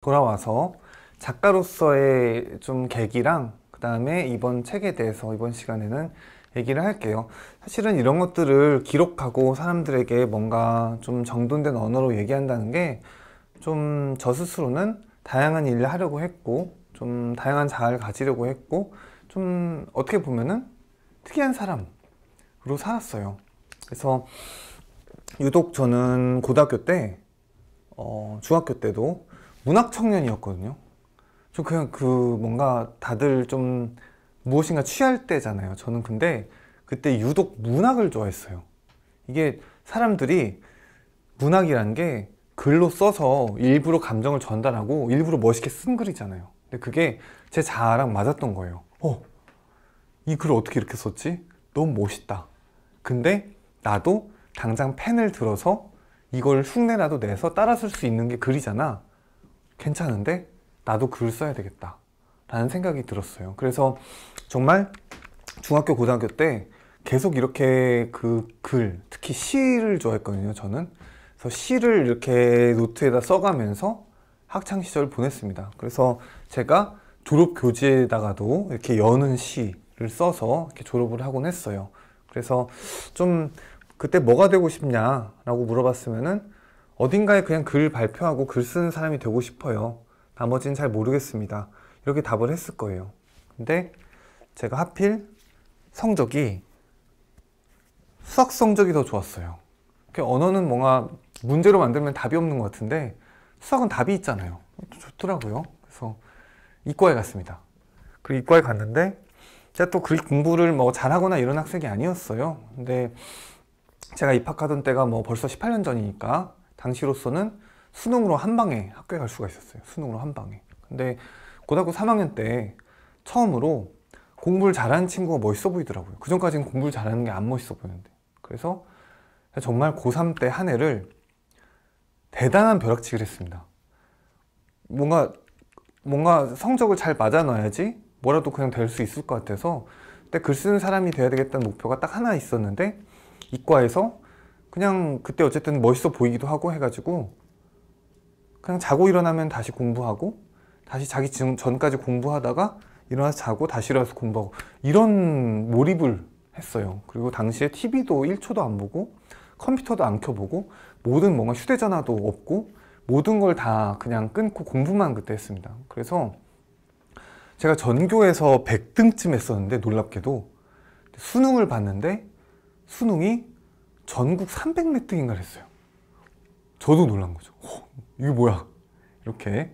돌아와서 작가로서의 좀 계기랑 그 다음에 이번 책에 대해서 이번 시간에는 얘기를 할게요. 사실은 이런 것들을 기록하고 사람들에게 뭔가 좀 정돈된 언어로 얘기한다는 게 좀 저 스스로는 다양한 일을 하려고 했고 좀 다양한 자아를 가지려고 했고 좀 어떻게 보면은 특이한 사람으로 살았어요. 그래서 유독 저는 고등학교 때 어, 중학교 때도 문학 청년이었거든요. 좀 그냥 그 뭔가 다들 좀 무엇인가 취할 때잖아요. 저는 근데 그때 유독 문학을 좋아했어요. 이게 사람들이 문학이란 게 글로 써서 일부러 감정을 전달하고 일부러 멋있게 쓴 글이잖아요. 근데 그게 제 자아랑 맞았던 거예요. 어, 이 글을 어떻게 이렇게 썼지? 너무 멋있다. 근데 나도 당장 펜을 들어서 이걸 흉내라도 내서 따라 쓸 수 있는 게 글이잖아. 괜찮은데 나도 글을 써야 되겠다 라는 생각이 들었어요 그래서 정말 중학교 고등학교 때 계속 이렇게 그글 특히 시를 좋아했거든요 저는 그래서 시를 이렇게 노트에다 써가면서 학창 시절을 보냈습니다 그래서 제가 졸업 교재에다가도 이렇게 여는 시를 써서 이렇게 졸업을 하곤 했어요 그래서 좀 그때 뭐가 되고 싶냐 라고 물어봤으면은 어딘가에 그냥 글 발표하고 글 쓰는 사람이 되고 싶어요. 나머지는 잘 모르겠습니다. 이렇게 답을 했을 거예요. 근데 제가 하필 성적이 수학 성적이 더 좋았어요. 언어는 뭔가 문제로 만들면 답이 없는 것 같은데 수학은 답이 있잖아요. 좋더라고요. 그래서 이과에 갔습니다. 그 이과에 갔는데 제가 또글 공부를 뭐 잘하거나 이런 학생이 아니었어요. 근데 제가 입학하던 때가 뭐 벌써 18년 전이니까 당시로서는 수능으로 한 방에 학교에 갈 수가 있었어요. 수능으로 한 방에. 근데 고등학교 3학년 때 처음으로 공부를 잘하는 친구가 멋있어 보이더라고요. 그전까지는 공부를 잘하는 게 안 멋있어 보였는데. 그래서 정말 고3 때 한 해를 대단한 벼락치기를 했습니다. 뭔가, 뭔가 성적을 잘 맞아 놔야지 뭐라도 그냥 될 수 있을 것 같아서 그때 글 쓰는 사람이 돼야 되겠다는 목표가 딱 하나 있었는데 이과에서 그냥 그때 어쨌든 멋있어 보이기도 하고 해가지고 그냥 자고 일어나면 다시 공부하고 다시 자기 전까지 공부하다가 일어나서 자고 다시 일어나서 공부하고 이런 몰입을 했어요. 그리고 당시에 TV도 1초도 안 보고 컴퓨터도 안 켜보고 모든 뭔가 휴대전화도 없고 모든 걸 다 그냥 끊고 공부만 그때 했습니다. 그래서 제가 전교에서 100등쯤 했었는데 놀랍게도 수능을 봤는데 수능이 전국 300몇 등인가 했어요. 저도 놀란 거죠. 이게 뭐야? 이렇게.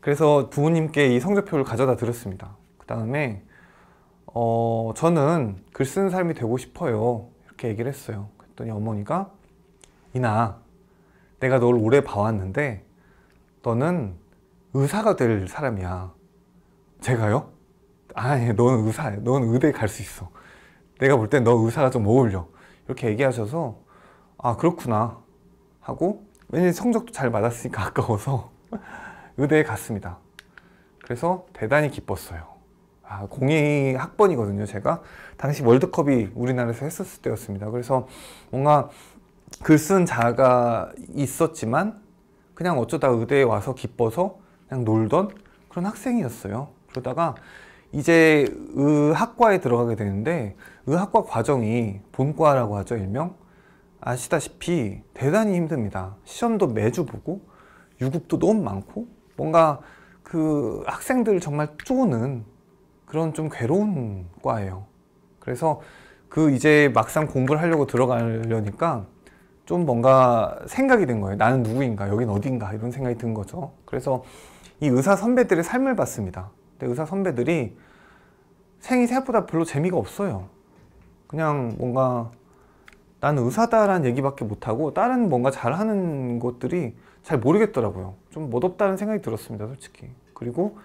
그래서 부모님께 이 성적표를 가져다 드렸습니다. 그 다음에 어, 저는 글 쓰는 사람이 되고 싶어요. 이렇게 얘기를 했어요. 그랬더니 어머니가 이나 내가 널 오래 봐왔는데 너는 의사가 될 사람이야. 제가요? 아니, 넌 의사야. 넌 의대 갈 수 있어. 내가 볼 땐 너 의사가 좀 어울려. 이렇게 얘기하셔서 아 그렇구나 하고 왜냐 성적도 잘 맞았으니까 아까워서 의대에 갔습니다 그래서 대단히 기뻤어요 아, 02 학번이거든요 제가 당시 월드컵이 우리나라에서 했었을 때였습니다 그래서 뭔가 글 쓴 자가 있었지만 그냥 어쩌다 의대에 와서 기뻐서 그냥 놀던 그런 학생이었어요 그러다가 이제 의학과에 들어가게 되는데 의학과 과정이 본과라고 하죠 일명 아시다시피 대단히 힘듭니다 시험도 매주 보고 유급도 너무 많고 뭔가 그 학생들 정말 쪼는 그런 좀 괴로운 과예요 그래서 그 이제 막상 공부를 하려고 들어가려니까 좀 뭔가 생각이 든 거예요 나는 누구인가 여긴 어딘가 이런 생각이 든 거죠 그래서 이 의사 선배들의 삶을 봤습니다 의사 선배들이 생이 생각보다 별로 재미가 없어요. 그냥 뭔가 나는 의사다라는 얘기밖에 못하고 다른 뭔가 잘하는 것들이 잘 모르겠더라고요. 좀 멋없다는 생각이 들었습니다, 솔직히. 그리고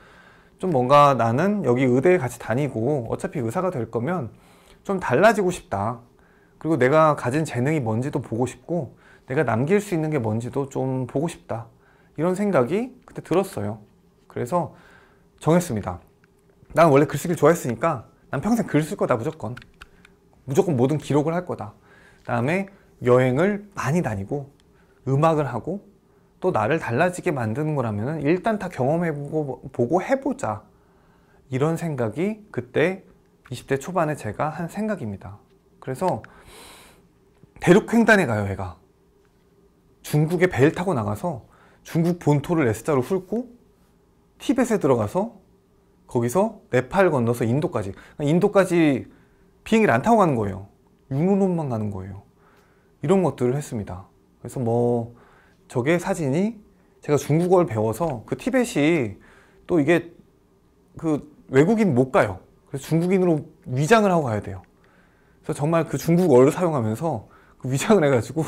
좀 뭔가 나는 여기 의대에 같이 다니고 어차피 의사가 될 거면 좀 달라지고 싶다. 그리고 내가 가진 재능이 뭔지도 보고 싶고 내가 남길 수 있는 게 뭔지도 좀 보고 싶다. 이런 생각이 그때 들었어요. 그래서 정했습니다. 난 원래 글쓰기를 좋아했으니까 난 평생 글 쓸 거다 무조건. 무조건 모든 기록을 할 거다. 다음에 여행을 많이 다니고 음악을 하고 또 나를 달라지게 만드는 거라면 일단 다 경험해보고 보고 해보자. 이런 생각이 그때 20대 초반에 제가 한 생각입니다. 그래서 대륙횡단에 가요, 애가. 중국에 배를 타고 나가서 중국 본토를 S자로 훑고 티벳에 들어가서 거기서 네팔 건너서 인도까지 그러니까 인도까지 비행기를 안 타고 가는 거예요 유육놈만 가는 거예요 이런 것들을 했습니다 그래서 뭐 저게 사진이 제가 중국어를 배워서 그 티벳이 또 이게 그 외국인 못 가요 그래서 중국인으로 위장을 하고 가야 돼요 그래서 정말 그 중국어를 사용하면서 그 위장을 해가지고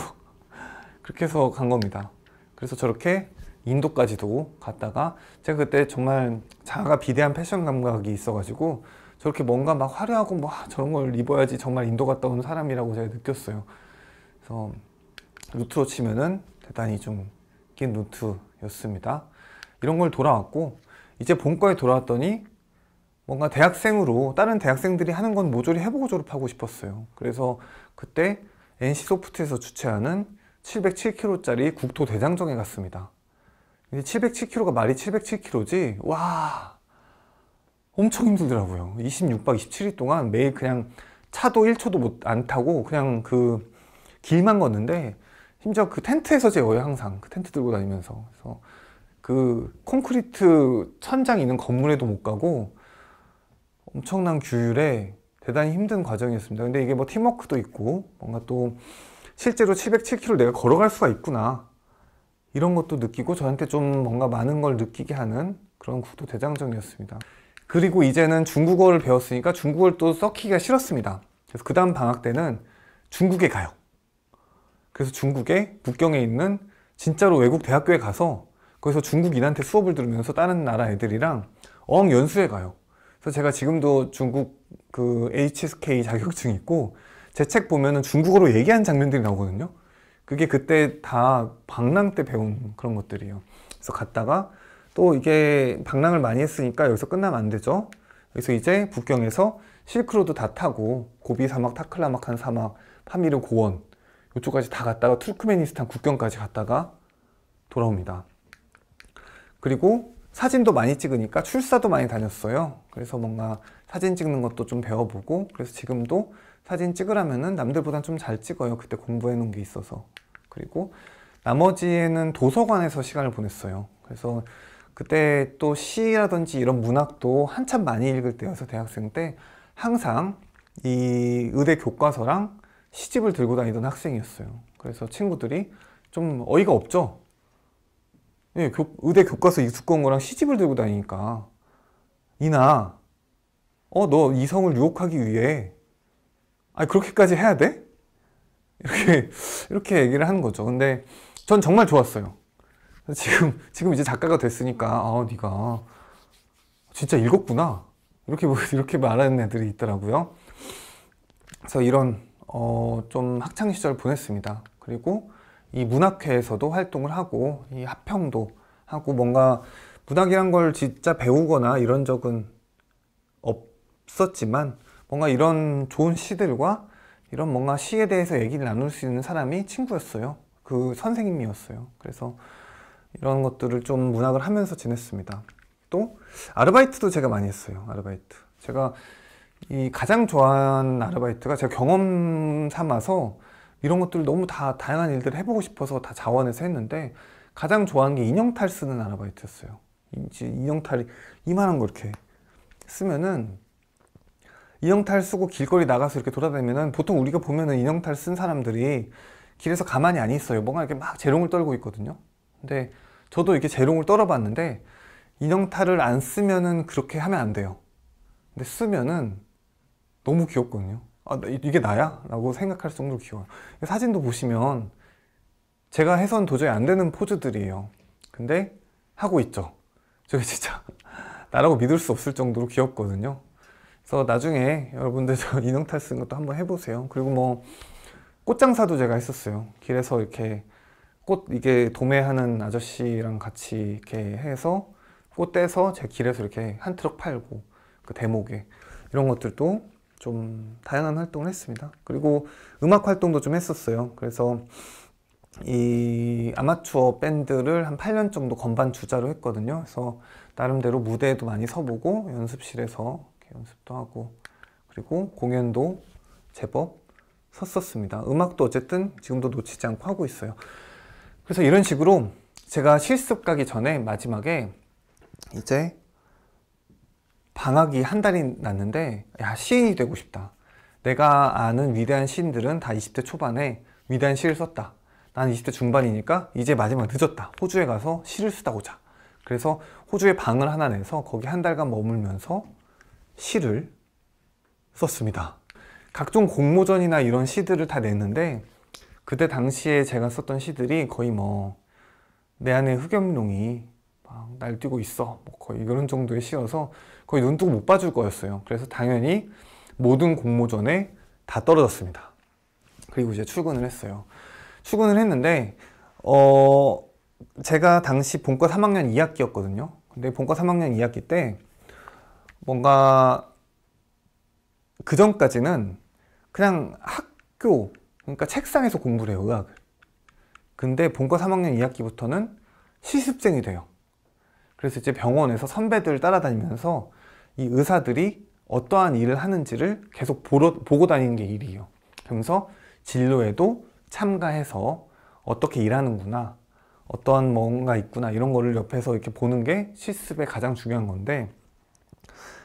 그렇게 해서 간 겁니다 그래서 저렇게 인도까지도 갔다가 제가 그때 정말 자아가 비대한 패션 감각이 있어가지고 저렇게 뭔가 막 화려하고 막 뭐, 아, 저런 걸 입어야지 정말 인도 갔다 온 사람이라고 제가 느꼈어요. 그래서 루트로 치면은 대단히 좀 긴 루트였습니다. 이런 걸 돌아왔고 이제 본과에 돌아왔더니 뭔가 대학생으로 다른 대학생들이 하는 건 모조리 해보고 졸업하고 싶었어요. 그래서 그때 NC소프트에서 주최하는 707km짜리 국토대장정에 갔습니다. 7 0 7 k m 가 말이 7 0 7 k m 지와 엄청 힘들더라고요 26박 27일 동안 매일 그냥 차도 1초도 못 안 타고 그냥 그 길만 걷는데 심지어 그 텐트에서 재워요 항상 그 텐트 들고 다니면서 그래서 그 콘크리트 천장 있는 건물에도 못 가고 엄청난 규율에 대단히 힘든 과정이었습니다 근데 이게 뭐 팀워크도 있고 뭔가 또 실제로 707km 내가 걸어갈 수가 있구나 이런 것도 느끼고 저한테 좀 뭔가 많은 걸 느끼게 하는 그런 구도 대장정이었습니다. 그리고 이제는 중국어를 배웠으니까 중국어를 또 썩히기가 싫었습니다. 그래서 그 다음 방학 때는 중국에 가요. 그래서 중국에 북경에 있는 진짜로 외국 대학교에 가서 거기서 중국인한테 수업을 들으면서 다른 나라 애들이랑 어학 연수에 가요. 그래서 제가 지금도 중국 그 HSK 자격증 있고 제 책 보면은 중국어로 얘기한 장면들이 나오거든요. 그게 그때 다 방랑 때 배운 그런 것들이에요. 그래서 갔다가 또 이게 방랑을 많이 했으니까 여기서 끝나면 안 되죠. 그래서 이제 북경에서 실크로드 다 타고 고비 사막, 타클라마칸 사막, 파미르 고원 이쪽까지 다 갔다가 투르크메니스탄 국경까지 갔다가 돌아옵니다. 그리고 사진도 많이 찍으니까 출사도 많이 다녔어요. 그래서 뭔가 사진 찍는 것도 좀 배워보고 그래서 지금도 사진 찍으라면은 남들보단 좀 잘 찍어요. 그때 공부해 놓은 게 있어서. 그리고 나머지에는 도서관에서 시간을 보냈어요. 그래서 그때 또 시라든지 이런 문학도 한참 많이 읽을 때여서 대학생 때 항상 이 의대 교과서랑 시집을 들고 다니던 학생이었어요. 그래서 친구들이 좀 어이가 없죠. 예, 교, 의대 교과서 익숙한 거랑 시집을 들고 다니니까 이나 어 너 이성을 유혹하기 위해 아 그렇게까지 해야 돼? 이렇게 이렇게 얘기를 하는 거죠. 근데 전 정말 좋았어요. 지금 지금 이제 작가가 됐으니까 아 네가 진짜 읽었구나 이렇게 이렇게 말하는 애들이 있더라고요. 그래서 이런 어, 좀 학창 시절 보냈습니다. 그리고 이 문학회에서도 활동을 하고 이 합평도 하고 뭔가 문학이란 걸 진짜 배우거나 이런 적은 없었지만 뭔가 이런 좋은 시들과 이런 뭔가 시에 대해서 얘기를 나눌 수 있는 사람이 친구였어요. 그 선생님이었어요. 그래서 이런 것들을 좀 문학을 하면서 지냈습니다. 또 아르바이트도 제가 많이 했어요. 아르바이트. 제가 이 가장 좋아하는 아르바이트가 제가 경험 삼아서 이런 것들 을 너무 다 다양한 일들을 해보고 싶어서 다 자원해서 했는데 가장 좋아하는 게 인형탈 쓰는 아르바이트였어요. 인형탈이 이만한 걸 이렇게 쓰면은 인형탈 쓰고 길거리 나가서 이렇게 돌아다니면은 보통 우리가 보면은 인형탈 쓴 사람들이 길에서 가만히 안 있어요. 뭔가 이렇게 막 재롱을 떨고 있거든요. 근데 저도 이렇게 재롱을 떨어봤는데 인형탈을 안 쓰면은 그렇게 하면 안 돼요. 근데 쓰면은 너무 귀엽거든요. 아, 이게 나야? 라고 생각할 정도로 귀여워요. 사진도 보시면 제가 해선 도저히 안 되는 포즈들이에요. 근데 하고 있죠. 저게 진짜 나라고 믿을 수 없을 정도로 귀엽거든요. 그래서 나중에 여러분들도 인형탈 쓰는 것도 한번 해보세요. 그리고 뭐 꽃장사도 제가 했었어요. 길에서 이렇게 꽃 이게 도매하는 아저씨랑 같이 이렇게 해서 꽃 떼서 제 길에서 이렇게 한 트럭 팔고 그 대목에 이런 것들도 좀 다양한 활동을 했습니다. 그리고 음악 활동도 좀 했었어요. 그래서 이 아마추어 밴드를 한 8년 정도 건반 주자로 했거든요. 그래서 나름대로 무대에도 많이 서보고 연습실에서 연습도 하고 그리고 공연도 제법 섰었습니다. 음악도 어쨌든 지금도 놓치지 않고 하고 있어요. 그래서 이런 식으로 제가 실습 가기 전에 마지막에 이제 방학이 한 달이 났는데 야 시인이 되고 싶다. 내가 아는 위대한 시인들은 다 20대 초반에 위대한 시를 썼다. 난 20대 중반이니까 이제 마지막 늦었다. 호주에 가서 시를 쓰다 오자. 그래서 호주에 방을 하나 내서 거기 한 달간 머물면서 시를 썼습니다. 각종 공모전이나 이런 시들을 다 냈는데 그때 당시에 제가 썼던 시들이 거의 뭐 내 안에 흑염룡이 막 날뛰고 있어 뭐 거의 이런 정도의 시여서 거의 눈뜨고 못 봐줄 거였어요. 그래서 당연히 모든 공모전에 다 떨어졌습니다. 그리고 이제 출근을 했어요. 출근을 했는데 어 제가 당시 본과 3학년 2학기였거든요. 근데 본과 3학년 2학기 때 뭔가 그 전까지는 그냥 학교, 그러니까 책상에서 공부를 해요, 의학을. 근데 본과 3학년 2학기부터는 실습생이 돼요. 그래서 이제 병원에서 선배들 따라다니면서 이 의사들이 어떠한 일을 하는지를 계속 보러, 보고 다니는 게 일이에요. 그러면서 진로에도 참가해서 어떻게 일하는구나, 어떠한 뭔가 있구나 이런 거를 옆에서 이렇게 보는 게 실습의 가장 중요한 건데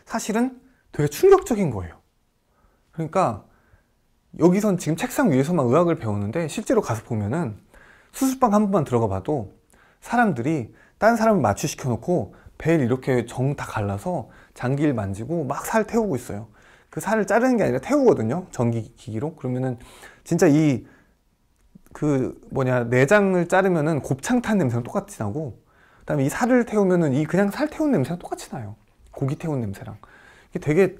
사실은 되게 충격적인 거예요. 그러니까 여기선 지금 책상 위에서만 의학을 배우는데 실제로 가서 보면은 수술방 한 번만 들어가 봐도 사람들이 딴 사람을 마취시켜 놓고 배를 이렇게 정 다 갈라서 장기를 만지고 막 살 태우고 있어요. 그 살을 자르는 게 아니라 태우거든요. 전기 기기로. 그러면은 진짜 이 그 뭐냐 내장을 자르면은 곱창 탄 냄새랑 똑같이 나고 그다음에 이 살을 태우면은 이 그냥 살 태운 냄새랑 똑같이 나요. 고기 태운 냄새랑 이게 되게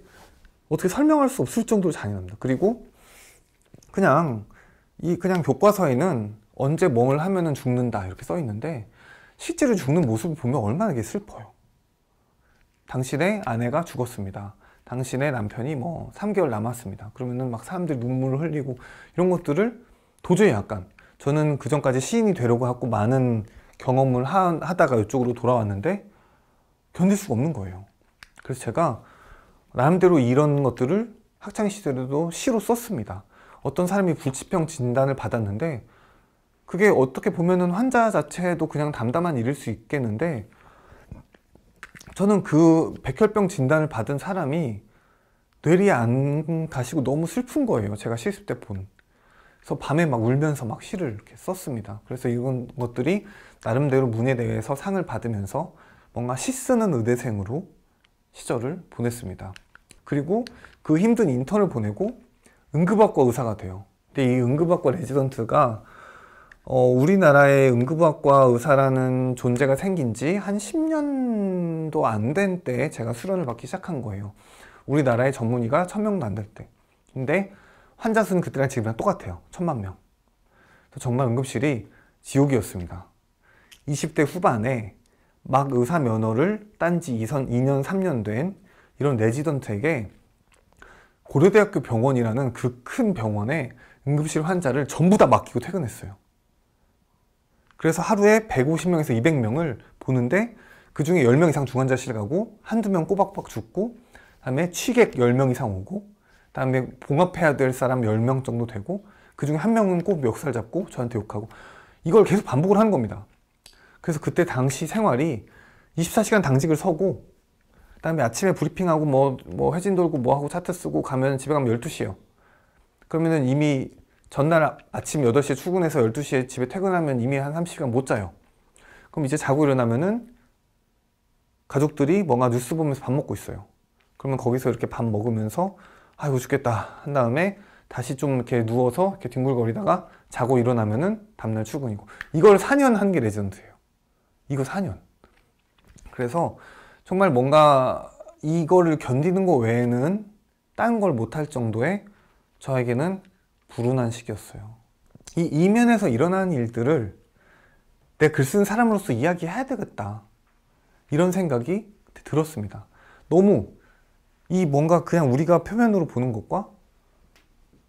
어떻게 설명할 수 없을 정도로 잔인합니다. 그리고 그냥 이 그냥 교과서에는 언제 멍을 하면은 죽는다 이렇게 써 있는데 실제로 죽는 모습을 보면 얼마나 이게 슬퍼요. 당신의 아내가 죽었습니다. 당신의 남편이 뭐 3개월 남았습니다. 그러면은 막 사람들이 눈물을 흘리고 이런 것들을 도저히 약간 저는 그 전까지 시인이 되려고 하고 많은 경험을 하, 다가 이쪽으로 돌아왔는데 견딜 수가 없는 거예요. 그래서 제가 나름대로 이런 것들을 학창 시절에도 시로 썼습니다. 어떤 사람이 불치병 진단을 받았는데 그게 어떻게 보면 환자 자체도 그냥 담담한 일일 수 있겠는데 저는 그 백혈병 진단을 받은 사람이 뇌리 안 가시고 너무 슬픈 거예요. 제가 실습 때 본. 그래서 밤에 막 울면서 막 시를 이렇게 썼습니다. 그래서 이런 것들이 나름대로 문예대회에서 상을 받으면서 뭔가 시 쓰는 의대생으로 시절을 보냈습니다. 그리고 그 힘든 인턴을 보내고 응급학과 의사가 돼요. 근데 이 응급학과 레지던트가 어, 우리나라의 응급학과 의사라는 존재가 생긴 지 한 10년도 안 된 때 제가 수련을 받기 시작한 거예요. 우리나라의 전문의가 1000명도 안 될 때. 근데 환자 수는 그때랑 지금이랑 똑같아요. 천0 0 0만 명. 정말 응급실이 지옥이었습니다. 20대 후반에 막 의사 면허를 딴지 2선 2년 3년 된 이런 레지던트에게 고려대학교 병원이라는 그 큰 병원에 응급실 환자를 전부 다 맡기고 퇴근했어요. 그래서 하루에 150명에서 200명을 보는데 그 중에 10명 이상 중환자실 가고 한두 명 꼬박꼬박 죽고 다음에 취객 10명 이상 오고 다음에 봉합해야 될 사람 10명 정도 되고 그 중에 한 명은 꼭 멱살 잡고 저한테 욕하고 이걸 계속 반복을 하는 겁니다. 그래서 그때 당시 생활이 24시간 당직을 서고 그다음에 아침에 브리핑하고 뭐, 뭐 회진 돌고 뭐하고 차트 쓰고 가면 집에 가면 12시요. 그러면은 이미 전날 아침 8시에 출근해서 12시에 집에 퇴근하면 이미 한 30시간 못 자요. 그럼 이제 자고 일어나면은 가족들이 뭔가 뉴스 보면서 밥 먹고 있어요. 그러면 거기서 이렇게 밥 먹으면서 아이고 죽겠다 한 다음에 다시 좀 이렇게 누워서 이렇게 뒹굴거리다가 자고 일어나면은 다음날 출근이고 이걸 4년 한 게 레전드예요. 이거 4년. 그래서 정말 뭔가 이거를 견디는 거 외에는 딴 걸 못할 정도의 저에게는 불운한 시기였어요. 이 이면에서 일어난 일들을 내글쓴 사람으로서 이야기해야 되겠다. 이런 생각이 들었습니다. 너무 이 뭔가 그냥 우리가 표면으로 보는 것과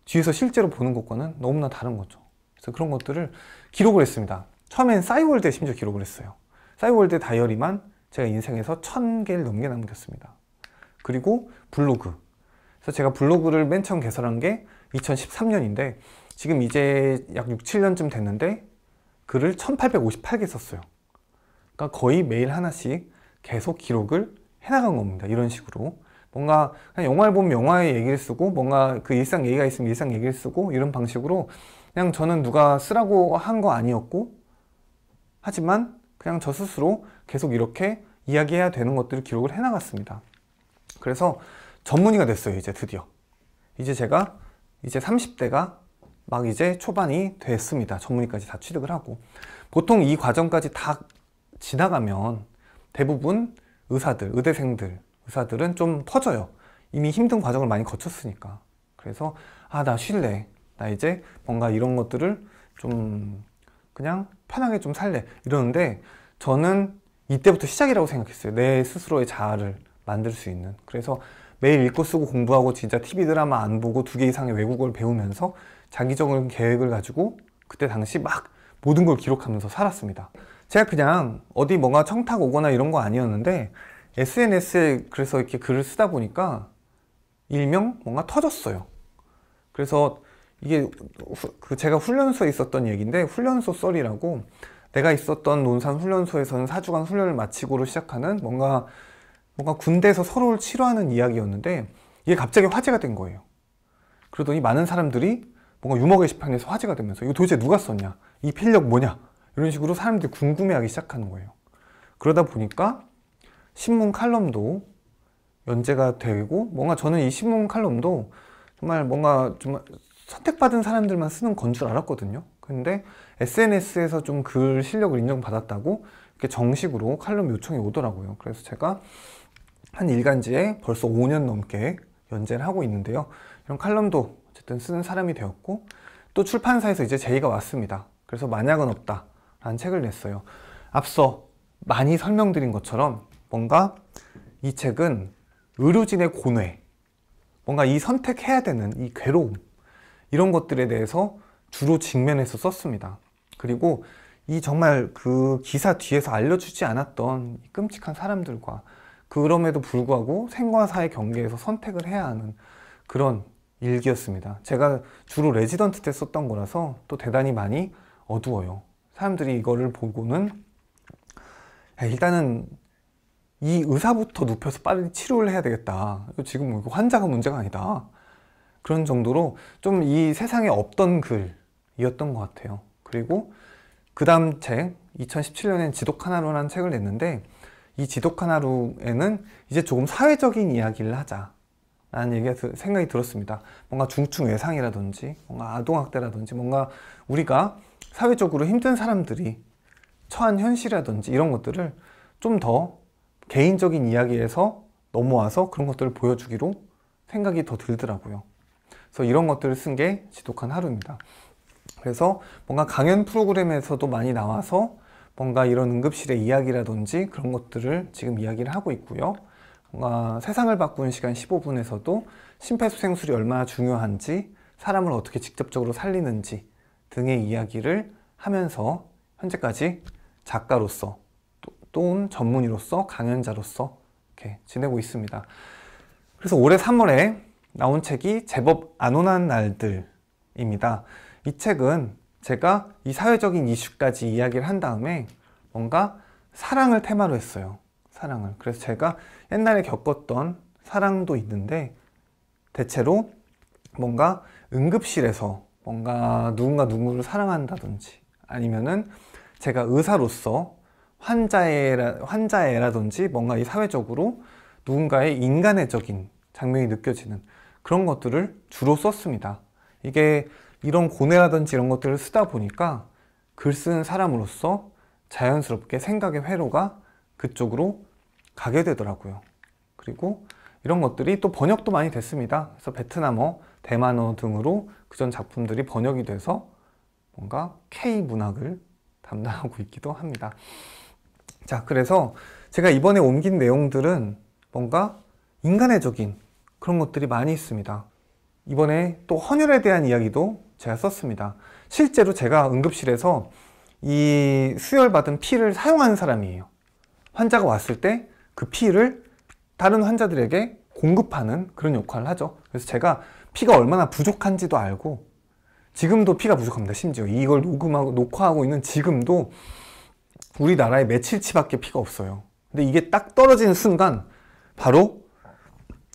뒤에서 실제로 보는 것과는 너무나 다른 거죠. 그래서 그런 것들을 기록을 했습니다. 처음엔 싸이월드에 심지어 기록을 했어요. 사이월드 다이어리만 제가 인생에서 1 0 0 0개를 넘게 남겼습니다. 그리고 블로그. 그래서 제가 블로그를 맨 처음 개설한 게 2013년인데 지금 이제 약 6, 7년쯤 됐는데 글을 1858개 썼어요. 그러니까 거의 매일 하나씩 계속 기록을 해나간 겁니다. 이런 식으로. 뭔가 그냥 영화를 보면 영화의 얘기를 쓰고 뭔가 그 일상 얘기가 있으면 일상 얘기를 쓰고 이런 방식으로 그냥 저는 누가 쓰라고 한 거 아니었고 하지만 그냥 저 스스로 계속 이렇게 이야기해야 되는 것들을 기록을 해나갔습니다. 그래서 전문의가 됐어요, 이제 드디어. 이제 제가 이제 30대가 막 이제 초반이 됐습니다. 전문의까지 다 취득을 하고. 보통 이 과정까지 다 지나가면 대부분 의사들, 의대생들, 의사들은 좀 퍼져요. 이미 힘든 과정을 많이 거쳤으니까. 그래서, 아, 나 쉴래. 나 이제 뭔가 이런 것들을 좀 그냥 편하게 좀 살래 이러는데 저는 이때부터 시작이라고 생각했어요 내 스스로의 자아를 만들 수 있는 그래서 매일 읽고 쓰고 공부하고 진짜 TV 드라마 안 보고 두 개 이상의 외국어를 배우면서 자기적인 계획을 가지고 그때 당시 막 모든 걸 기록하면서 살았습니다 제가 그냥 어디 뭔가 청탁 오거나 이런 거 아니었는데 SNS에 그래서 이렇게 글을 쓰다 보니까 일명 뭔가 터졌어요 그래서 이게 그 제가 훈련소에 있었던 얘기인데 훈련소 썰이라고 내가 있었던 논산 훈련소에서는 4주간 훈련을 마치고로 시작하는 뭔가 뭔가 군대에서 서로를 치료하는 이야기였는데 이게 갑자기 화제가 된 거예요. 그러더니 많은 사람들이 뭔가 유머 게시판에서 화제가 되면서 이거 도대체 누가 썼냐? 이 필력 뭐냐? 이런 식으로 사람들이 궁금해하기 시작하는 거예요. 그러다 보니까 신문 칼럼도 연재가 되고 뭔가 저는 이 신문 칼럼도 정말 뭔가 정말 선택받은 사람들만 쓰는 건 줄 알았거든요. 근데 SNS에서 좀 글 실력을 인정받았다고 이렇게 정식으로 칼럼 요청이 오더라고요. 그래서 제가 한 일간지에 벌써 5년 넘게 연재를 하고 있는데요. 이런 칼럼도 어쨌든 쓰는 사람이 되었고 또 출판사에서 이제 제의가 왔습니다. 그래서 만약은 없다 라는 책을 냈어요. 앞서 많이 설명드린 것처럼 뭔가 이 책은 의료진의 고뇌 뭔가 이 선택해야 되는 이 괴로움 이런 것들에 대해서 주로 직면해서 썼습니다. 그리고 이 정말 그 기사 뒤에서 알려주지 않았던 끔찍한 사람들과 그럼에도 불구하고 생과 사의 경계에서 선택을 해야 하는 그런 일기였습니다. 제가 주로 레지던트 때 썼던 거라서 또 대단히 많이 어두워요. 사람들이 이거를 보고는 일단은 이 의사부터 눕혀서 빨리 치료를 해야 되겠다. 지금 뭐 환자가 문제가 아니다. 그런 정도로 좀 이 세상에 없던 글이었던 것 같아요. 그리고 그 다음 책, 2017년엔 지독한 하루라는 책을 냈는데 이 지독한 하루에는 이제 조금 사회적인 이야기를 하자. 라는 얘기가 생각이 들었습니다. 뭔가 중증 외상이라든지, 뭔가 아동학대라든지, 뭔가 우리가 사회적으로 힘든 사람들이 처한 현실이라든지 이런 것들을 좀 더 개인적인 이야기에서 넘어와서 그런 것들을 보여주기로 생각이 더 들더라고요. 그래서 이런 것들을 쓴 게 지독한 하루입니다. 그래서 뭔가 강연 프로그램에서도 많이 나와서 뭔가 이런 응급실의 이야기라든지 그런 것들을 지금 이야기를 하고 있고요. 뭔가 세상을 바꾸는 시간 15분에서도 심폐소생술이 얼마나 중요한지 사람을 어떻게 직접적으로 살리는지 등의 이야기를 하면서 현재까지 작가로서 또는 전문의로서 강연자로서 이렇게 지내고 있습니다. 그래서 올해 3월에 나온 책이 제법 안온한 날들입니다. 이 책은 제가 이 사회적인 이슈까지 이야기를 한 다음에 뭔가 사랑을 테마로 했어요. 사랑을. 그래서 제가 옛날에 겪었던 사랑도 있는데 대체로 뭔가 응급실에서 뭔가 누군가 누구를 사랑한다든지 아니면은 제가 의사로서 환자의, 환자애라든지 뭔가 이 사회적으로 누군가의 인간애적인 장면이 느껴지는 그런 것들을 주로 썼습니다. 이게 이런 고뇌라든지 이런 것들을 쓰다 보니까 글 쓰는 사람으로서 자연스럽게 생각의 회로가 그쪽으로 가게 되더라고요. 그리고 이런 것들이 또 번역도 많이 됐습니다. 그래서 베트남어, 대만어 등으로 그전 작품들이 번역이 돼서 뭔가 K 문학을 담당하고 있기도 합니다. 자, 그래서 제가 이번에 옮긴 내용들은 뭔가 인간애적인 그런 것들이 많이 있습니다. 이번에 또 헌혈에 대한 이야기도 제가 썼습니다. 실제로 제가 응급실에서 이 수혈받은 피를 사용하는 사람이에요. 환자가 왔을 때 그 피를 다른 환자들에게 공급하는 그런 역할을 하죠. 그래서 제가 피가 얼마나 부족한지도 알고 지금도 피가 부족합니다. 심지어 이걸 녹음하고 녹화하고 있는 지금도 우리나라에 며칠치밖에 피가 없어요. 근데 이게 딱 떨어지는 순간 바로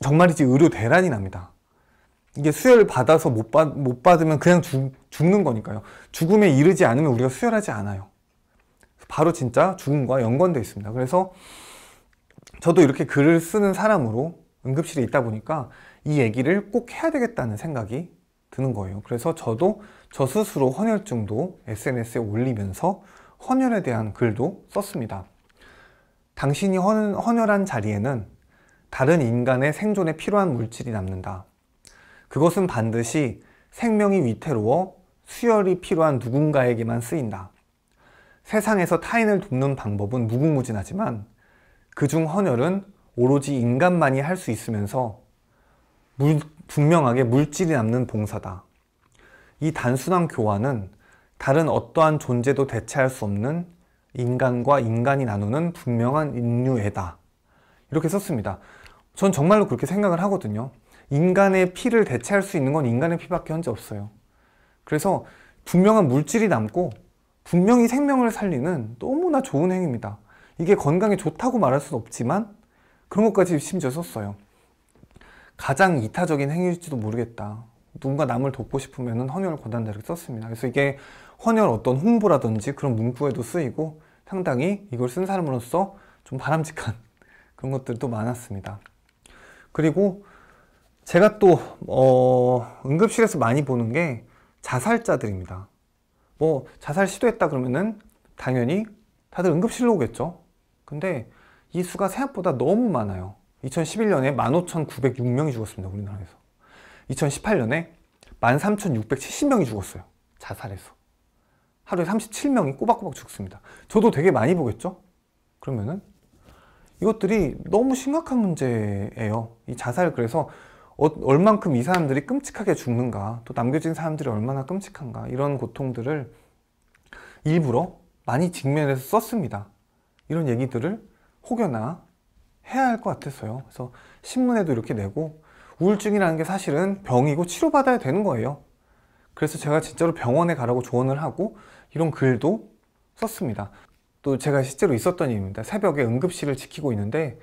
정말이지 의료 대란이 납니다. 이게 수혈 받아서 못, 받, 못 받으면 그냥 죽, 죽는 거니까요. 죽음에 이르지 않으면 우리가 수혈하지 않아요. 바로 진짜 죽음과 연관되어 있습니다. 그래서 저도 이렇게 글을 쓰는 사람으로 응급실에 있다 보니까 이 얘기를 꼭 해야 되겠다는 생각이 드는 거예요. 그래서 저도 저 스스로 헌혈증도 SNS에 올리면서 헌혈에 대한 글도 썼습니다. 당신이 헌, 헌혈한 자리에는 다른 인간의 생존에 필요한 물질이 남는다. 그것은 반드시 생명이 위태로워 수혈이 필요한 누군가에게만 쓰인다. 세상에서 타인을 돕는 방법은 무궁무진하지만 그중 헌혈은 오로지 인간만이 할 수 있으면서 물, 분명하게 물질이 남는 봉사다. 이 단순한 교환은 다른 어떠한 존재도 대체할 수 없는 인간과 인간이 나누는 분명한 인류애다. 이렇게 썼습니다. 전 정말로 그렇게 생각을 하거든요. 인간의 피를 대체할 수 있는 건 인간의 피밖에 현재 없어요. 그래서 분명한 물질이 남고 분명히 생명을 살리는 너무나 좋은 행위입니다. 이게 건강에 좋다고 말할 수는 없지만 그런 것까지 심지어 썼어요. 가장 이타적인 행위일지도 모르겠다. 누군가 남을 돕고 싶으면 헌혈 권한다 이렇게 썼습니다. 그래서 이게 헌혈 어떤 홍보라든지 그런 문구에도 쓰이고 상당히 이걸 쓴 사람으로서 좀 바람직한 그런 것들도 많았습니다. 그리고 제가 또 어, 응급실에서 많이 보는 게 자살자들입니다. 뭐 자살 시도했다 그러면은 당연히 다들 응급실로 오겠죠. 근데 이 수가 생각보다 너무 많아요. 2011년에 15,906명이 죽었습니다. 우리나라에서. 2018년에 13,670명이 죽었어요. 자살해서. 하루에 37명이 꼬박꼬박 죽습니다. 저도 되게 많이 보겠죠? 그러면은 이것들이 너무 심각한 문제예요. 이 자살 그래서 어, 얼만큼 이 사람들이 끔찍하게 죽는가 또 남겨진 사람들이 얼마나 끔찍한가 이런 고통들을 일부러 많이 직면해서 썼습니다. 이런 얘기들을 혹여나 해야 할 것 같았어요. 그래서 신문에도 이렇게 내고 우울증이라는 게 사실은 병이고 치료받아야 되는 거예요. 그래서 제가 진짜로 병원에 가라고 조언을 하고 이런 글도 썼습니다. 또 제가 실제로 있었던 일입니다. 새벽에 응급실을 지키고 있는데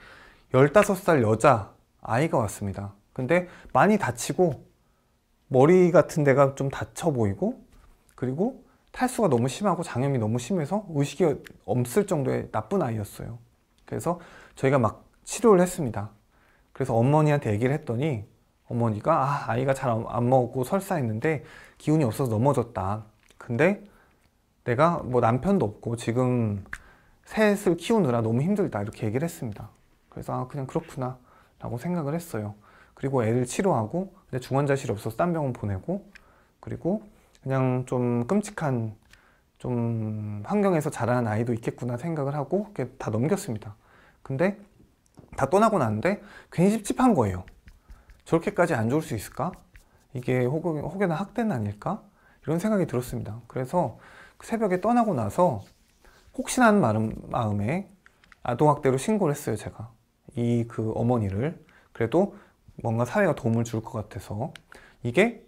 15살 여자 아이가 왔습니다. 근데 많이 다치고 머리 같은 데가 좀 다쳐 보이고 그리고 탈수가 너무 심하고 장염이 너무 심해서 의식이 없을 정도의 나쁜 아이였어요. 그래서 저희가 막 치료를 했습니다. 그래서 어머니한테 얘기를 했더니 어머니가 아, 아이가 잘 안 먹고 설사했는데 기운이 없어서 넘어졌다. 근데 내가 뭐 남편도 없고 지금 셋을 키우느라 너무 힘들다 이렇게 얘기를 했습니다. 그래서 아 그냥 그렇구나 라고 생각을 했어요. 그리고 애를 치료하고 근데 중환자실 없어서 딴 병원 보내고 그리고 그냥 좀 끔찍한 좀 환경에서 자라는 아이도 있겠구나 생각을 하고 그게 다 넘겼습니다. 근데 다 떠나고 나는데 괜히 찝찝한 거예요. 저렇게까지 안 좋을 수 있을까? 이게 혹, 혹여나 학대는 아닐까? 이런 생각이 들었습니다. 그래서 새벽에 떠나고 나서 혹시나 하는 마음에 아동학대로 신고를 했어요, 제가. 이 그 어머니를. 그래도 뭔가 사회가 도움을 줄 것 같아서. 이게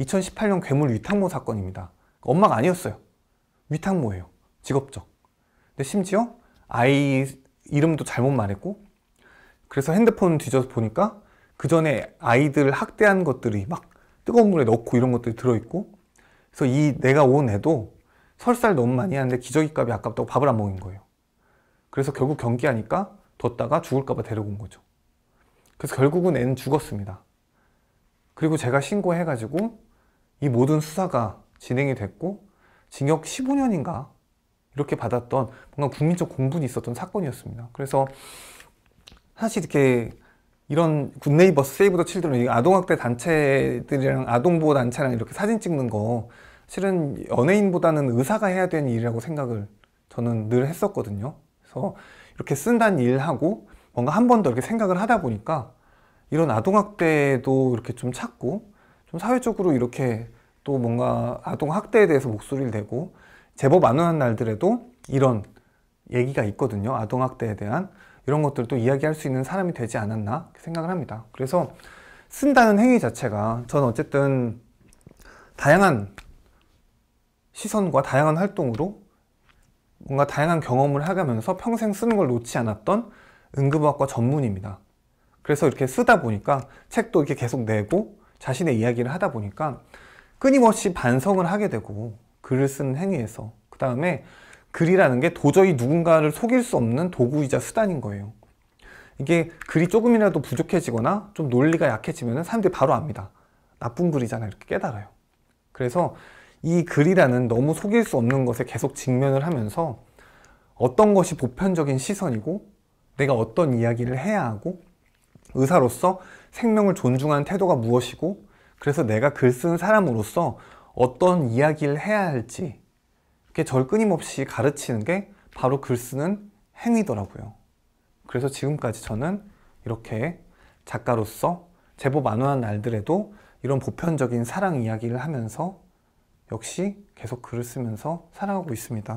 2018년 괴물 위탁모 사건입니다. 엄마가 아니었어요. 위탁모예요. 직업적. 근데 심지어 아이 이름도 잘못 말했고, 그래서 핸드폰 뒤져서 보니까 그 전에 아이들을 학대한 것들이 막 뜨거운 물에 넣고 이런 것들이 들어있고, 그래서 이 내가 온 애도 설사를 너무 많이 하는데 기저귀 값이 아깝다고 밥을 안 먹인 거예요. 그래서 결국 경기하니까 뒀다가 죽을까봐 데리고 온 거죠. 그래서 결국은 애는 죽었습니다. 그리고 제가 신고해가지고 이 모든 수사가 진행이 됐고 징역 15년인가 이렇게 받았던 뭔가 국민적 공분이 있었던 사건이었습니다. 그래서 사실 이렇게 이런 굿네이버 세이브 더 칠드런 아동학대 단체들이랑 아동보호 단체랑 이렇게 사진 찍는 거 실은 연예인보다는 의사가 해야 되는 일이라고 생각을 저는 늘 했었거든요. 그래서 이렇게 쓴다는 일하고 뭔가 한 번 더 이렇게 생각을 하다 보니까 이런 아동학대도 이렇게 좀 찾고 좀 사회적으로 이렇게 또 뭔가 아동학대에 대해서 목소리를 내고 제법 안 오는 날들에도 이런 얘기가 있거든요. 아동학대에 대한 이런 것들도 이야기할 수 있는 사람이 되지 않았나 생각을 합니다. 그래서 쓴다는 행위 자체가 저는 어쨌든 다양한 시선과 다양한 활동으로 뭔가 다양한 경험을 하면서 평생 쓰는 걸 놓지 않았던 응급의학과 전문입니다. 그래서 이렇게 쓰다 보니까 책도 이렇게 계속 내고 자신의 이야기를 하다 보니까 끊임없이 반성을 하게 되고 글을 쓰는 행위에서 그 다음에 글이라는 게 도저히 누군가를 속일 수 없는 도구이자 수단인 거예요. 이게 글이 조금이라도 부족해지거나 좀 논리가 약해지면 사람들이 바로 압니다. 나쁜 글이잖아 이렇게 깨달아요. 그래서 이 글이라는 너무 속일 수 없는 것에 계속 직면을 하면서 어떤 것이 보편적인 시선이고 내가 어떤 이야기를 해야 하고 의사로서 생명을 존중하는 태도가 무엇이고 그래서 내가 글 쓰는 사람으로서 어떤 이야기를 해야 할지 이게절 끊임없이 가르치는 게 바로 글 쓰는 행위더라고요. 그래서 지금까지 저는 이렇게 작가로서 제법 안온한 날들에도 이런 보편적인 사랑 이야기를 하면서 역시 계속 글을 쓰면서 살아가고 있습니다.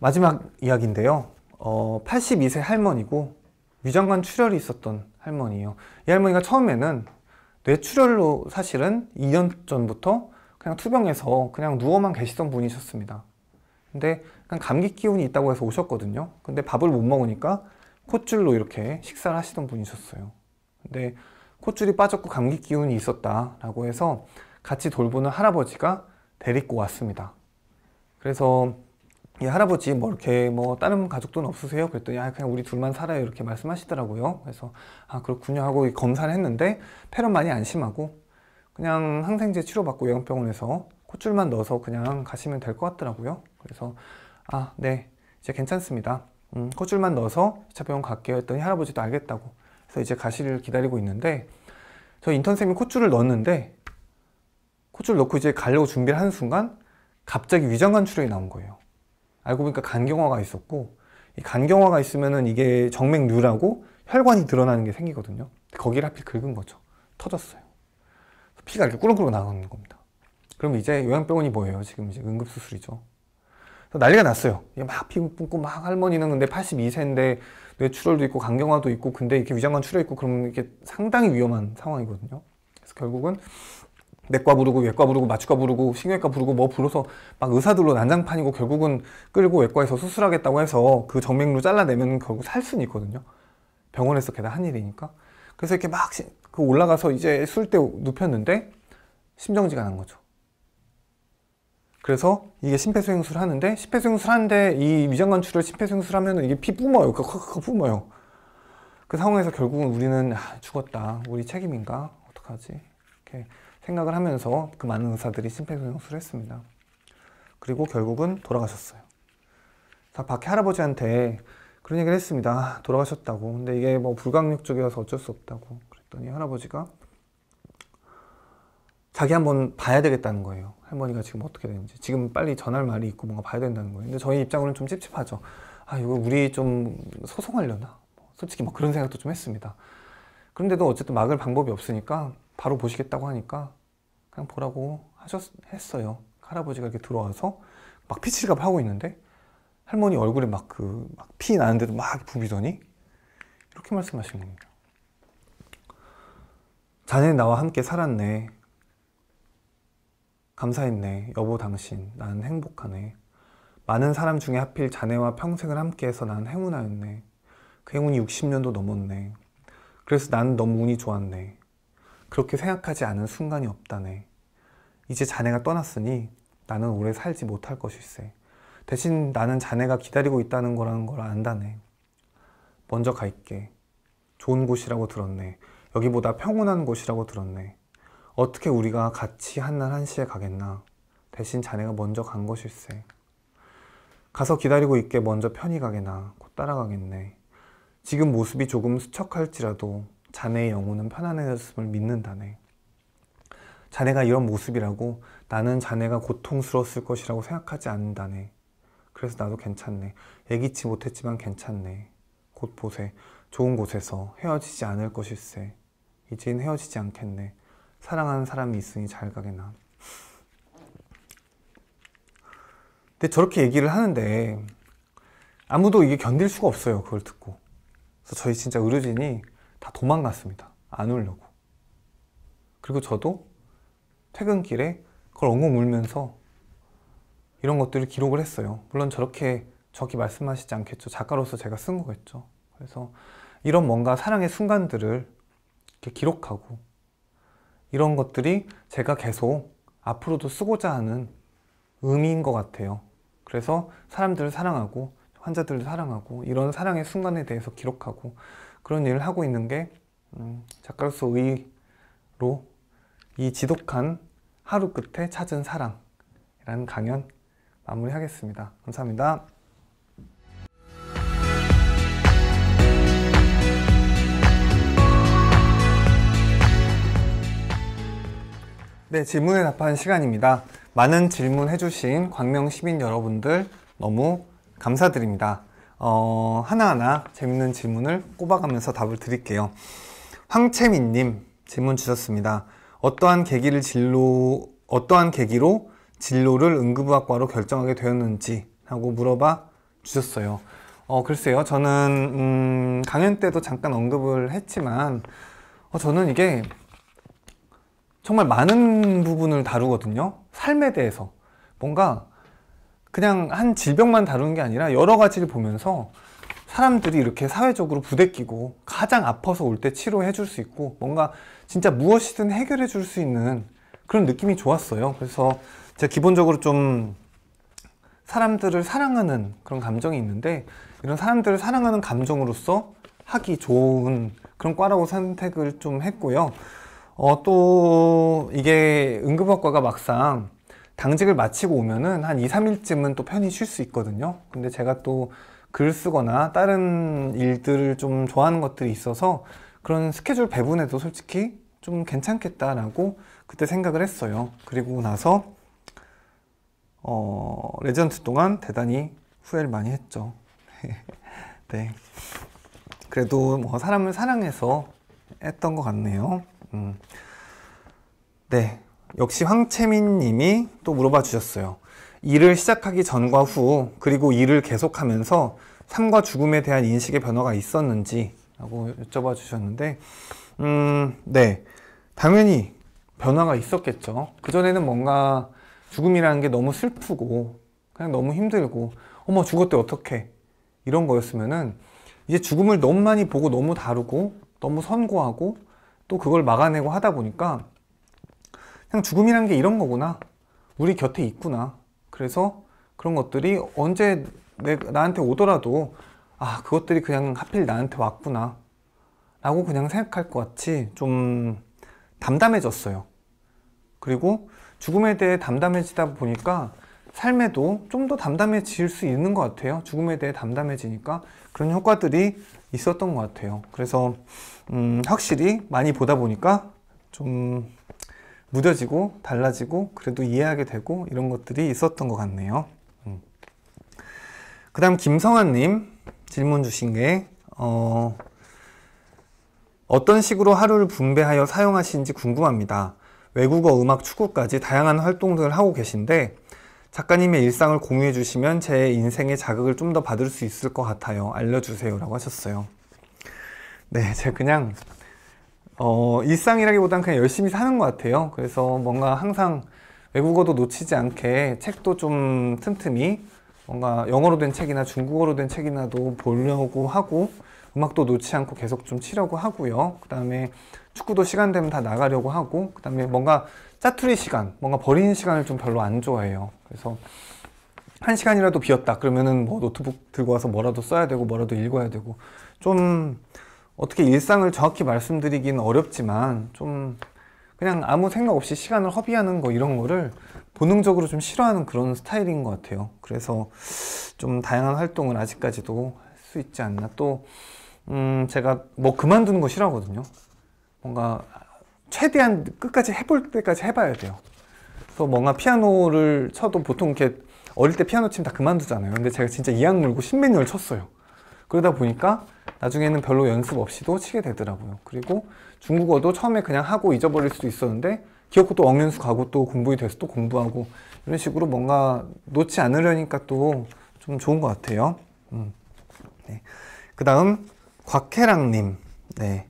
마지막 이야기인데요. 어, 82세 할머니고 위장관 출혈이 있었던 할머니예요. 이 할머니가 처음에는 뇌출혈로 사실은 2년 전부터 그냥 투병해서 그냥 누워만 계시던 분이셨습니다. 근데 감기 기운이 있다고 해서 오셨거든요. 근데 밥을 못 먹으니까 콧줄로 이렇게 식사를 하시던 분이셨어요. 근데 콧줄이 빠졌고 감기 기운이 있었다라고 해서 같이 돌보는 할아버지가 데리고 왔습니다. 그래서 이 할아버지 뭐 이렇게 뭐 다른 가족돈 없으세요? 그랬더니 아 그냥 우리 둘만 살아요 이렇게 말씀하시더라고요. 그래서 아 그렇군요 하고 검사를 했는데 폐렴많이 안심하고 그냥 항생제 치료받고 요양병원에서 콧줄만 넣어서 그냥 가시면 될 것 같더라고요. 그래서 아네 이제 괜찮습니다. 음, 콧줄만 넣어서 2차 병원 갈게요 했더니 할아버지도 알겠다고. 그래서 이제 가시를 기다리고 있는데 저 인턴 쌤이 콧줄을 넣었는데 코치를 넣고 이제 가려고 준비를 하는 순간 갑자기 위장관 출혈이 나온 거예요. 알고 보니까 간경화가 있었고 이 간경화가 있으면은 이게 정맥류라고 혈관이 드러나는 게 생기거든요. 거기를 하필 긁은 거죠. 터졌어요. 피가 이렇게 꾸렁꾸렁 나가는 겁니다. 그럼 이제 요양병원이 뭐예요? 지금 이제 응급수술이죠. 난리가 났어요. 막피 뿜고 막 할머니는 근데 82세인데 뇌출혈도 있고 간경화도 있고 근데 이렇게 위장관 출혈 있고 그러면 이게 상당히 위험한 상황이거든요. 그래서 결국은 내과 부르고 외과 부르고 마취과 부르고 신경외과 부르고 뭐 불러서 막 의사들로 난장판이고 결국은 끌고 외과에서 수술하겠다고 해서 그 정맥류 잘라내면 결국 살 수는 있거든요. 병원에서 게다 한 일이니까. 그래서 이렇게 막 그 올라가서 이제 술 때 눕혔는데 심정지가 난 거죠. 그래서 이게 심폐소생술 하는데 심폐소생술 하는데 이 위장관출을 심폐소생술 하면은 이게 피 뿜어요. 그거 뿜어요. 그 상황에서 결국은 우리는 아, 죽었다. 우리 책임인가? 어떡하지? 이렇게 생각을 하면서 그 많은 의사들이 심폐소생술을 했습니다. 그리고 결국은 돌아가셨어요. 박해 할아버지한테 그런 얘기를 했습니다. 아, 돌아가셨다고. 근데 이게 뭐 불강력 쪽이어서 어쩔 수 없다고. 그랬더니 할아버지가 자기 한번 봐야 되겠다는 거예요. 할머니가 지금 어떻게 되는지. 지금 빨리 전할 말이 있고 뭔가 봐야 된다는 거예요. 근데 저희 입장으로는 좀 찝찝하죠. 아, 이거 우리 좀 소송하려나? 솔직히 뭐 그런 생각도 좀 했습니다. 그런데도 어쨌든 막을 방법이 없으니까 바로 보시겠다고 하니까 그냥 보라고 하셨, 했어요. 할아버지가 이렇게 들어와서 막 피칠갑 하고 있는데 할머니 얼굴에 막 그 막 피 나는데도 막 부비더니 이렇게 말씀하신 겁니다. 자네 나와 함께 살았네. 감사했네. 여보 당신. 난 행복하네. 많은 사람 중에 하필 자네와 평생을 함께해서 난 행운하였네. 그 행운이 60년도 넘었네. 그래서 난 너무 운이 좋았네. 그렇게 생각하지 않은 순간이 없다네. 이제 자네가 떠났으니 나는 오래 살지 못할 것일세. 대신 나는 자네가 기다리고 있다는 거라는 걸 안다네. 먼저 가 있게. 좋은 곳이라고 들었네. 여기보다 평온한 곳이라고 들었네. 어떻게 우리가 같이 한 날 한시에 가겠나. 대신 자네가 먼저 간 것일세. 가서 기다리고 있게 먼저 편히 가게나 곧 따라가겠네. 지금 모습이 조금 수척할지라도 자네의 영혼은 편안해졌음을 믿는다네. 자네가 이런 모습이라고 나는 자네가 고통스러웠을 것이라고 생각하지 않는다네. 그래서 나도 괜찮네. 애기치 못했지만 괜찮네. 곧 보세. 좋은 곳에서 헤어지지 않을 것일세. 이젠 헤어지지 않겠네. 사랑하는 사람이 있으니 잘 가게나. 근데 저렇게 얘기를 하는데 아무도 이게 견딜 수가 없어요. 그걸 듣고. 그래서 저희 진짜 의료진이 다 도망갔습니다. 안 울려고. 그리고 저도 퇴근길에 그걸 엉엉 울면서 이런 것들을 기록을 했어요. 물론 저렇게 저기 말씀하시지 않겠죠. 작가로서 제가 쓴 거겠죠. 그래서 이런 뭔가 사랑의 순간들을 이렇게 기록하고 이런 것들이 제가 계속 앞으로도 쓰고자 하는 의미인 것 같아요. 그래서 사람들을 사랑하고 환자들을 사랑하고 이런 사랑의 순간에 대해서 기록하고 그런 일을 하고 있는 게 음, 작가로서 의로 이 지독한 하루 끝에 찾은 사랑이라는 강연 마무리하겠습니다. 감사합니다. 네, 질문에 답하는 시간입니다. 많은 질문해주신 광명 시민 여러분들 너무 감사드립니다. 어, 하나하나 재밌는 질문을 꼽아가면서 답을 드릴게요. 황채민님 질문 주셨습니다. 어떠한 계기를 진로, 어떠한 계기로 진로를 응급의학과로 결정하게 되었는지 하고 물어봐 주셨어요. 어, 글쎄요. 저는, 음, 강연 때도 잠깐 언급을 했지만, 어, 저는 이게 정말 많은 부분을 다루거든요. 삶에 대해서. 뭔가 그냥 한 질병만 다루는 게 아니라 여러 가지를 보면서 사람들이 이렇게 사회적으로 부대끼고 가장 아파서 올 때 치료해 줄 수 있고 뭔가 진짜 무엇이든 해결해 줄 수 있는 그런 느낌이 좋았어요. 그래서 제가 기본적으로 좀 사람들을 사랑하는 그런 감정이 있는데 이런 사람들을 사랑하는 감정으로서 하기 좋은 그런 과라고 선택을 좀 했고요. 어, 또 이게 응급학과가 막상 당직을 마치고 오면은 한 2, 3일쯤은 또 편히 쉴 수 있거든요. 근데 제가 또 글 쓰거나 다른 일들을 좀 좋아하는 것들이 있어서 그런 스케줄 배분에도 솔직히 좀 괜찮겠다라고 그때 생각을 했어요. 그리고 나서 어, 레전드 동안 대단히 후회를 많이 했죠. 네. 그래도 뭐 사람을 사랑해서 했던 것 같네요. 음. 네. 역시 황채민 님이 또 물어봐 주셨어요. 일을 시작하기 전과 후 그리고 일을 계속하면서 삶과 죽음에 대한 인식의 변화가 있었는지 라고 여쭤봐 주셨는데 음, 네. 당연히 변화가 있었겠죠. 그전에는 뭔가 죽음이라는 게 너무 슬프고 그냥 너무 힘들고 어머 죽었대 어떡해 이런 거였으면은 이제 죽음을 너무 많이 보고 너무 다루고 너무 선고하고 또 그걸 막아내고 하다 보니까 그냥 죽음이란 게 이런 거구나. 우리 곁에 있구나. 그래서 그런 것들이 언제 내, 나한테 오더라도 아, 그것들이 그냥 하필 나한테 왔구나. 라고 그냥 생각할 것 같이 좀 담담해졌어요. 그리고 죽음에 대해 담담해지다 보니까 삶에도 좀 더 담담해질 수 있는 것 같아요. 죽음에 대해 담담해지니까 그런 효과들이 있었던 것 같아요. 그래서 음, 확실히 많이 보다 보니까 좀 무뎌지고 달라지고 그래도 이해하게 되고 이런 것들이 있었던 것 같네요. 음. 그 다음 김성환님 질문 주신 게 어, 어떤 식으로 하루를 분배하여 사용하시는지 궁금합니다. 외국어, 음악, 축구까지 다양한 활동들을 하고 계신데 작가님의 일상을 공유해 주시면 제 인생의 자극을 좀 더 받을 수 있을 것 같아요. 알려주세요. 라고 하셨어요. 네, 제가 그냥 어, 일상이라기보단 그냥 열심히 사는 것 같아요. 그래서 뭔가 항상 외국어도 놓치지 않게 책도 좀 틈틈이 뭔가 영어로 된 책이나 중국어로 된 책이나도 보려고 하고 음악도 놓지 않고 계속 좀 치려고 하고요. 그 다음에 축구도 시간 되면 다 나가려고 하고 그 다음에 뭔가 짜투리 시간, 뭔가 버리는 시간을 좀 별로 안 좋아해요. 그래서 한 시간이라도 비었다 그러면은 뭐 노트북 들고 와서 뭐라도 써야 되고 뭐라도 읽어야 되고 좀 어떻게 일상을 정확히 말씀드리긴 어렵지만 좀 그냥 아무 생각 없이 시간을 허비하는 거 이런 거를 본능적으로 좀 싫어하는 그런 스타일인 것 같아요. 그래서 좀 다양한 활동을 아직까지도 할 수 있지 않나. 또, 음, 제가 뭐 그만두는 거 싫어하거든요. 뭔가 최대한 끝까지 해볼 때까지 해봐야 돼요. 그래서 뭔가 피아노를 쳐도 보통 이렇게 어릴 때 피아노 치면 다 그만두잖아요. 근데 제가 진짜 이악 물고 십몇 년을 쳤어요. 그러다 보니까 나중에는 별로 연습 없이도 치게 되더라고요. 그리고 중국어도 처음에 그냥 하고 잊어버릴 수도 있었는데 기억고 또 억연수 가고 또 공부이 돼서 또 공부하고 이런 식으로 뭔가 놓지 않으려니까 또 좀 좋은 것 같아요. 음. 네. 그 다음 곽혜랑님. 네.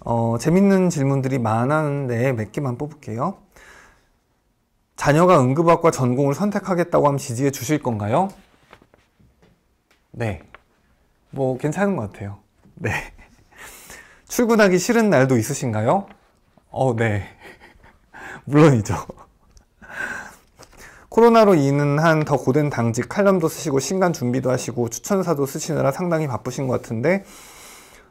어, 재밌는 질문들이 많았는데 몇 개만 뽑을게요. 자녀가 응급학과 전공을 선택하겠다고 하면 지지해 주실 건가요? 네. 뭐 괜찮은 것 같아요. 네. 출근하기 싫은 날도 있으신가요? 어, 네. 물론이죠. 코로나로 인한 더 고된 당직 칼럼도 쓰시고 신간 준비도 하시고 추천사도 쓰시느라 상당히 바쁘신 것 같은데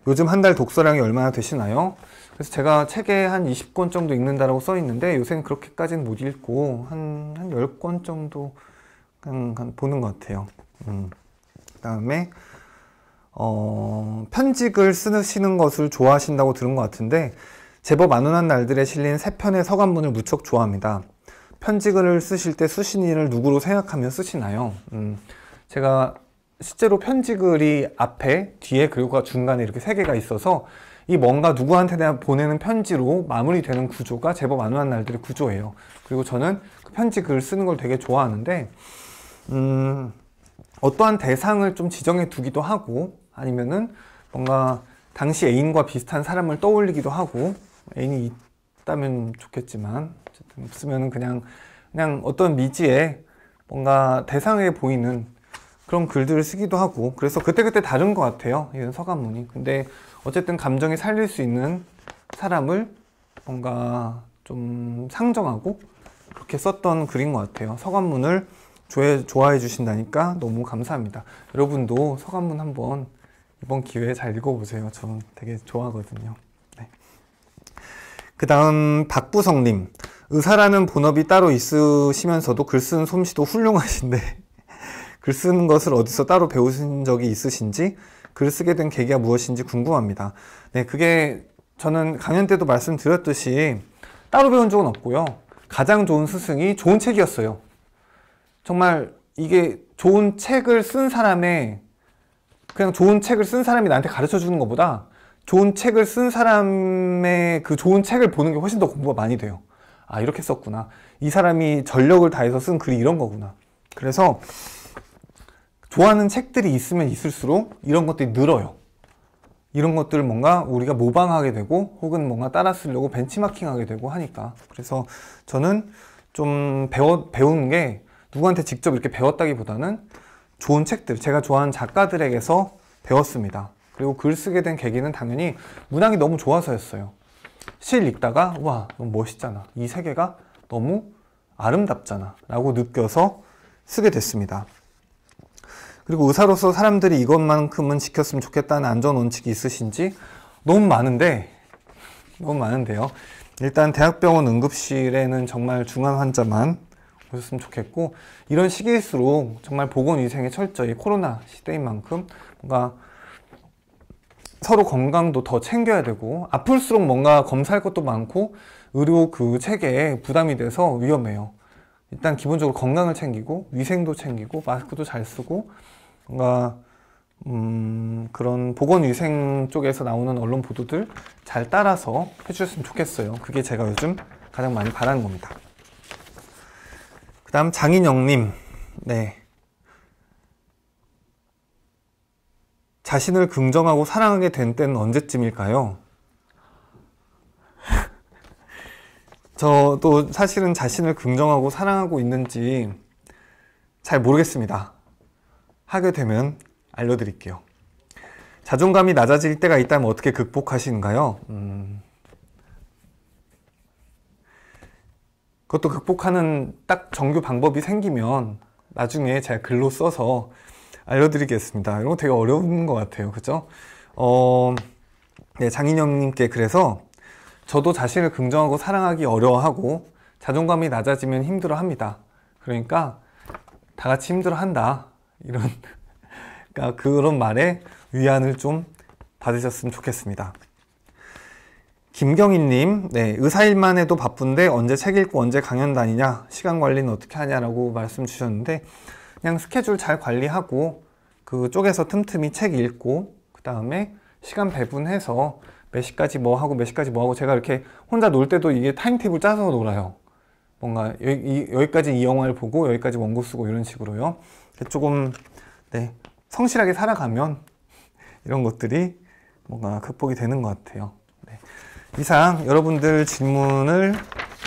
요즘 한 달 독서량이 얼마나 되시나요? 그래서 제가 책에 한 20권 정도 읽는다라고 써 있는데 요새는 그렇게까지는 못 읽고 한, 한 10권 정도 그냥 보는 것 같아요. 음. 그 다음에 어, 편직을 쓰시는 것을 좋아하신다고 들은 것 같은데 제법 안온한 날들에 실린 세 편의 서간문을 무척 좋아합니다. 편지을 쓰실 때 수신인을 누구로 생각하며 쓰시나요? 음, 제가 실제로 편지글이 앞에, 뒤에, 그리고 중간에 이렇게 세 개가 있어서 이 뭔가 누구한테 나 보내는 편지로 마무리되는 구조가 제법 안온한 날들의 구조예요. 그리고 저는 그 편지글 쓰는 걸 되게 좋아하는데 음, 어떠한 대상을 좀 지정해 두기도 하고 아니면은 뭔가 당시 애인과 비슷한 사람을 떠올리기도 하고 애인이 있다면 좋겠지만 어쨌든 없으면 그냥 그냥 어떤 미지에 뭔가 대상에 보이는 그런 글들을 쓰기도 하고 그래서 그때그때 다른 것 같아요 이런 서간문이 근데 어쨌든 감정이 살릴 수 있는 사람을 뭔가 좀 상정하고 그렇게 썼던 글인 것 같아요 서간문을 좋아해 주신다니까 너무 감사합니다 여러분도 서간문 한번 이번 기회에 잘 읽어보세요. 저는 되게 좋아하거든요. 네. 그 다음 박부성님 의사라는 본업이 따로 있으시면서도 글 쓰는 솜씨도 훌륭하신데 글 쓰는 것을 어디서 따로 배우신 적이 있으신지 글 쓰게 된 계기가 무엇인지 궁금합니다. 네, 그게 저는 강연 때도 말씀드렸듯이 따로 배운 적은 없고요. 가장 좋은 스승이 좋은 책이었어요. 정말 이게 좋은 책을 쓴 사람의 그냥 좋은 책을 쓴 사람이 나한테 가르쳐 주는 것보다 좋은 책을 쓴 사람의 그 좋은 책을 보는 게 훨씬 더 공부가 많이 돼요. 아, 이렇게 썼구나. 이 사람이 전력을 다해서 쓴 글이 이런 거구나. 그래서 좋아하는 책들이 있으면 있을수록 이런 것들이 늘어요. 이런 것들을 뭔가 우리가 모방하게 되고 혹은 뭔가 따라 쓰려고 벤치마킹하게 되고 하니까 그래서 저는 좀 배워, 배우게 누구한테 직접 이렇게 배웠다기보다는 좋은 책들, 제가 좋아하는 작가들에게서 배웠습니다. 그리고 글 쓰게 된 계기는 당연히 문학이 너무 좋아서였어요. 실 읽다가 와 너무 멋있잖아. 이 세계가 너무 아름답잖아. 라고 느껴서 쓰게 됐습니다. 그리고 의사로서 사람들이 이것만큼은 지켰으면 좋겠다는 안전 원칙이 있으신지 너무 많은데 너무 많은데요. 일단 대학병원 응급실에는 정말 중환 환자만 보셨으면 좋겠고 이런 시기일수록 정말 보건위생에 철저히 코로나 시대인 만큼 뭔가 서로 건강도 더 챙겨야 되고 아플수록 뭔가 검사할 것도 많고 의료 그 체계에 부담이 돼서 위험해요. 일단 기본적으로 건강을 챙기고 위생도 챙기고 마스크도 잘 쓰고 뭔가 음 그런 보건위생 쪽에서 나오는 언론 보도들 잘 따라서 해주셨으면 좋겠어요. 그게 제가 요즘 가장 많이 바라는 겁니다. 다음 장인영님. 네. 자신을 긍정하고 사랑하게 된 때는 언제쯤일까요? 저도 사실은 자신을 긍정하고 사랑하고 있는지 잘 모르겠습니다. 하게 되면 알려드릴게요. 자존감이 낮아질 때가 있다면 어떻게 극복하시는가요? 음... 그것도 극복하는 딱정규 방법이 생기면 나중에 제가 글로 써서 알려드리겠습니다. 이런 거 되게 어려운 것 같아요. 그죠? 어, 네, 장인영님께 그래서 저도 자신을 긍정하고 사랑하기 어려워하고 자존감이 낮아지면 힘들어 합니다. 그러니까 다 같이 힘들어 한다. 이런, 그러니까 그런 말에 위안을 좀 받으셨으면 좋겠습니다. 김경희님, 네, 의사 일만 해도 바쁜데 언제 책 읽고 언제 강연 다니냐, 시간 관리는 어떻게 하냐라고 말씀 주셨는데, 그냥 스케줄 잘 관리하고, 그 쪽에서 틈틈이 책 읽고, 그 다음에 시간 배분해서 몇 시까지 뭐 하고 몇 시까지 뭐 하고, 제가 이렇게 혼자 놀 때도 이게 타임테이블 짜서 놀아요. 뭔가 여기, 여기까지 이 영화를 보고 여기까지 원고 쓰고 이런 식으로요. 조금, 네, 성실하게 살아가면 이런 것들이 뭔가 극복이 되는 것 같아요. 이상 여러분들 질문을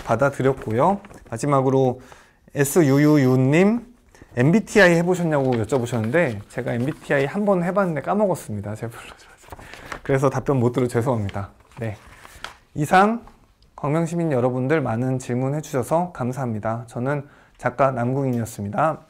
받아드렸고요. 마지막으로 SUUU님 MBTI 해보셨냐고 여쭤보셨는데 제가 MBTI 한 번 해봤는데 까먹었습니다. 제가 불러줘서 그래서 답변 못 들어 죄송합니다. 네, 이상 광명시민 여러분들 많은 질문해 주셔서 감사합니다. 저는 작가 남궁인이었습니다.